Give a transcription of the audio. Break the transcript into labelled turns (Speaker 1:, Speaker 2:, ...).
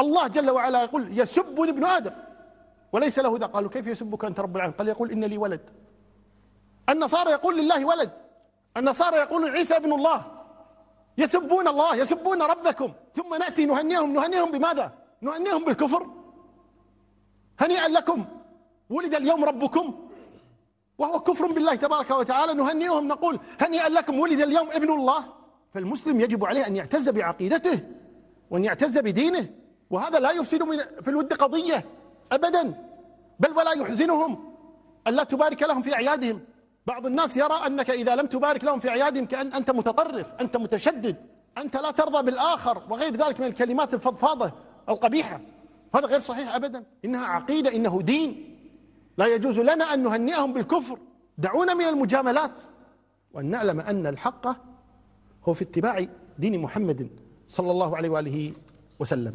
Speaker 1: الله جل وعلا يقول يسبني ابن آدم وليس له ذا قالوا كيف يسبك أنت رب العالمين قال يقول إن لي ولد النصارى يقول لله ولد النصارى يقول عيسى ابن الله يسبون الله يسبون ربكم ثم نأتي نهنيهم نهنيهم بماذا نهنيهم بالكفر هنيئا لكم ولد اليوم ربكم وهو كفر بالله تبارك وتعالى نهنئهم نقول هنيئا لكم ولد اليوم ابن الله فالمسلم يجب عليه أن يعتز بعقيدته وأن يعتز بدينه وهذا لا يفسد في الود قضية أبدا بل ولا يحزنهم ألا تبارك لهم في أعيادهم بعض الناس يرى أنك إذا لم تبارك لهم في أعيادهم كأن أنت متطرف أنت متشدد أنت لا ترضى بالآخر وغير ذلك من الكلمات الفضفاضة القبيحة هذا غير صحيح أبدا إنها عقيدة إنه دين لا يجوز لنا أن نهنئهم بالكفر دعونا من المجاملات وأن نعلم أن الحق هو في اتباع دين محمد صلى الله عليه وآله وسلم